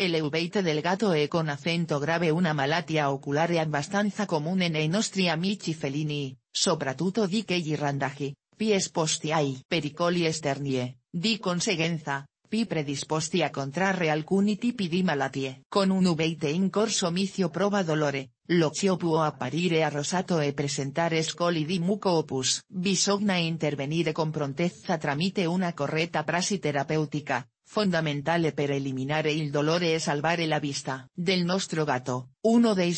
El del gato e con acento grave una malatia ocular e abbastanza común en nostri amici felini, soprattutto di y randagi, pies posti pericoli esternie, di conseguenza, pi predispostia a contrarre alcuni tipi di malatie. Con un uveite in corso micio prova dolore, l'occhio può apparire rosato e presentare scoli di muco opus. Bisogna intervenire con prontezza tramite una corretta prasi terapeutica, fondamentale per eliminare il dolore e salvare la vista del nostro gato, uno dei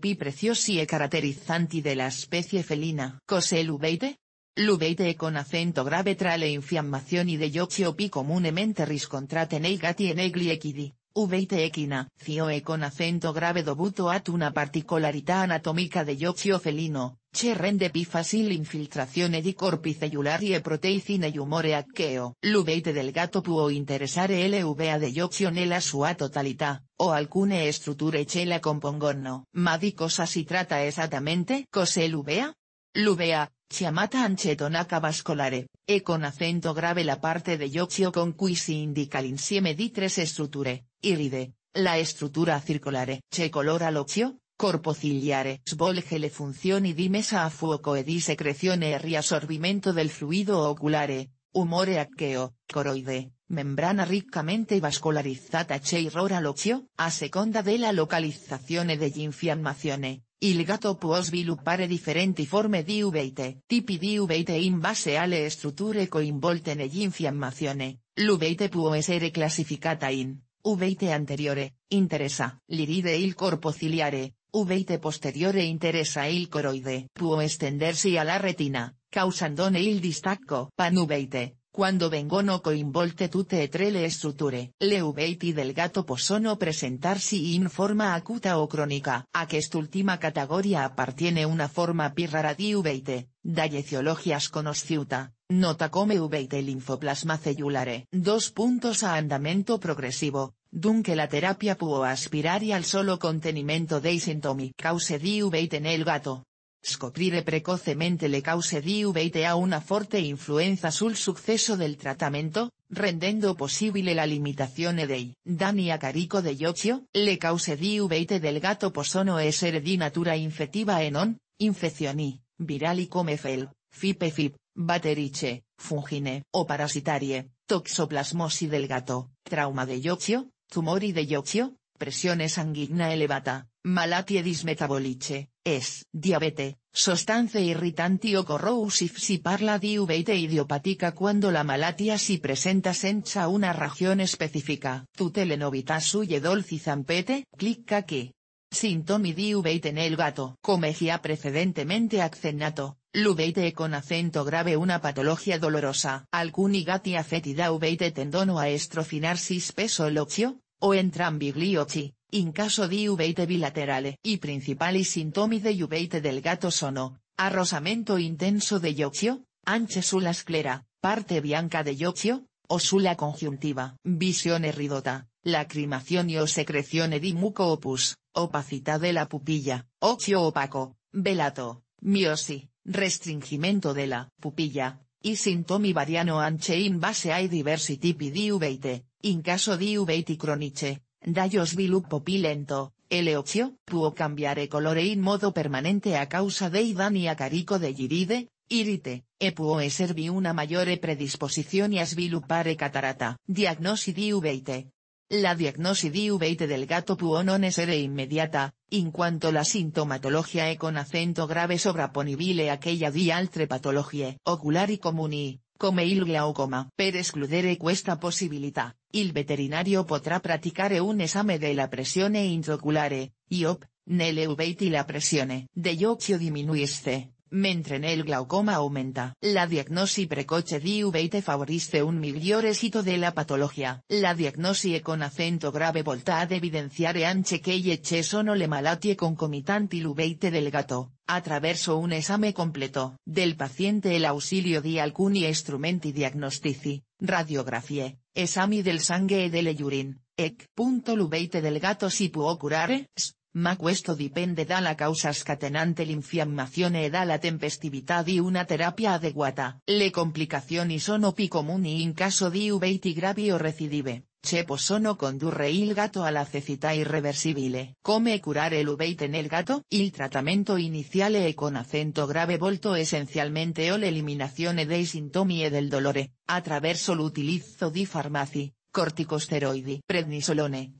pi preziosi e caratterizzanti della specie felina. Cos'è l'uveite? L'uveite con acento grave tra le infiammazioni de occhi o comunemente riscontrate nei gatti e negli equidi. Uveite equina, zio e con acento grave dovuto a una particolarità anatomica de occhi felino, che rende pi facile infiltrazione di corpi cellulari e y humore acqueo. L'uveite del gatto può interessare LVA de nella sua totalità, o alcune strutture che la compongono. Ma di cosa si trata esattamente? Cos'è LVA? L'UVA, chiamata tonaca vascolare, e con acento grave la parte de yoxio con cui si indica l'insieme di tres strutture, iride, la struttura circulare. Che colora l'occhio? corpociliare svolge le funzioni di mesa a fuoco e di secrezione e riassorbimento del fluido oculare, umore acqueo, coroide, membrana riccamente vascolarizzata e irrora locio, a seconda della localizzazione infiammazione, il gatto può sviluppare differenti forme di uveite. Tipi di uveite in base alle strutture coinvolte nell'infiammazione, l'uveite può essere classificata in uveite anteriore, interessa l'iride e il corpo ciliare, posterior e interesa il coroide. extenderse a la retina, causandone il distacco. Cuando Cuando vengono coinvolte tutte e tre le strutture. Le del gato possono presentarsi in forma acuta o crónica. A última categoria appartiene una forma più rara di uveite, da eziologias nota come uveite linfoplasma cellulare. Dos puntos a andamento progresivo dunque la terapia aspirar y al solo contenimiento de sintomi cause di en el gato. Scoprire precocemente le cause di a a una fuerte influenza sul suceso del tratamiento, rendendo posible la limitación dei Dani a carico de yocio. Le cause di del gato posono ser di natura infettiva enon, non infezioni virali come fel, fipe fip, e fungine o parasitarie, toxoplasmosi del gato, trauma de yoccio, Tumori de Yoccio, presione sanguigna elevata, malatie dismetaboliche, es, diabete, sostanze irritante o corrosive si parla di uveite idiopatica quando la malatia si presenta sencha una región específica. Tu telenovita suye dolci zampete, clicca aquí. Sintomi di en el gato. Comecia precedentemente accennato, l'uveite con acento grave una patología dolorosa. Alcuni gati afetida tendono a espeso el occio, o entrambi gli in caso di uveite bilaterale. Y principali sintomi de uveite del gato sono, arrosamento intenso de yoccio, anche sulla sclera, parte bianca de yoccio, o sulla conjuntiva, Visione ridota, lacrimación y o secreción muco opus, opacidad de la pupilla, ocio opaco, velato, miosi, restringimiento de la pupilla, y sintomi variano anche in base ai diversi tipi di in caso di uveiti cronice, dallos viluppo pilento, ocio, puo cambiare colore in modo permanente a causa dei danni a carico de giride, irite, e può esservi una maggiore predisposizione a sviluppare catarata. Diagnosi di la diagnosi di uveite del gato può non essere inmediata, en cuanto la sintomatologia e con acento grave sobreponible a quella di altre patologie oculari comuni, come il glaucoma. Per escludere questa possibilità, il veterinario potrà praticare un esame la pressione intraoculare, IOP, nelle uveiti la pressione de occhio diminuisce, en el glaucoma aumenta. La diagnosi precoce de uveite favorisce un éxito de la patología. La diagnosi con acento grave volta a evidenciar anche che eche sono le malattie concomitanti l'uveite del gato, través de un examen completo del paciente el auxilio di alcuni strumenti diagnostici, radiografie, esami del sangue e delle urine. Ec. L'uveite del gato si può curare? ma questo dipende la causa scatenante l'infiammazione e la tempestività di una terapia adeguata. Le complicazioni sono più comuni in caso di uveiti gravi o recidive, che possono condurre il gatto alla cecità irreversibile. Come curare l'uveite nel gato? Il trattamento iniziale e con acento grave volto essenzialmente o l'eliminazione dei sintomi e del dolore, attraverso l'utilizzo di farmaci, corticosteroidi, prednisolone,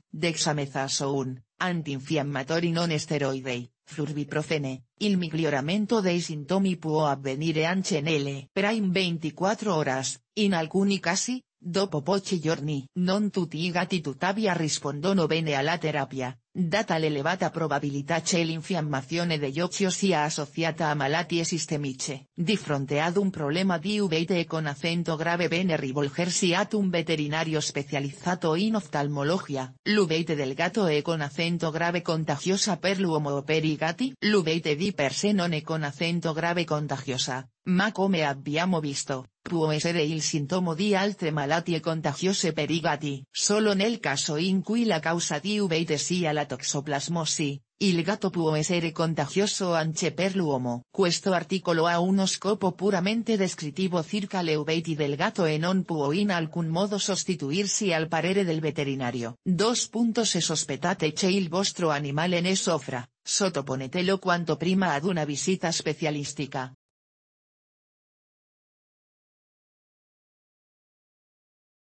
un antinfiammatori non esteroidei, flurbiprofene, il miglioramento dei sintomi può avvenire anche nelle prime 24 horas, in alcuni casi, dopo pochi giorni. Non tutti i gatti tuttavia rispondono bene alla terapia, data elevata probabilità che l'infiammazione de occhi sia associata a malattie sistemiche. Di fronte ad un problema di uveite con acento grave bene rivolgersi ad un veterinario specializzato in oftalmologia. L'uveite del gatto e con acento grave contagiosa per l'uomo o per i gatti. L'uveite di per non e con acento grave contagiosa, ma come abbiamo visto, può essere il sintomo di altre malattie contagiose perigati. Solo nel caso in cui la causa di uveite sia la toxoplasmosi, il gato può essere contagioso anche per l'uomo. Questo articolo ha uno scopo puramente descrittivo circa le uveiti del gato e non può in alcun modo sostituirsi al parere del veterinario. Dos 2. Se sospettate che il vostro animale ne soffra, sottoponetelo cuanto prima ad una visita specialistica.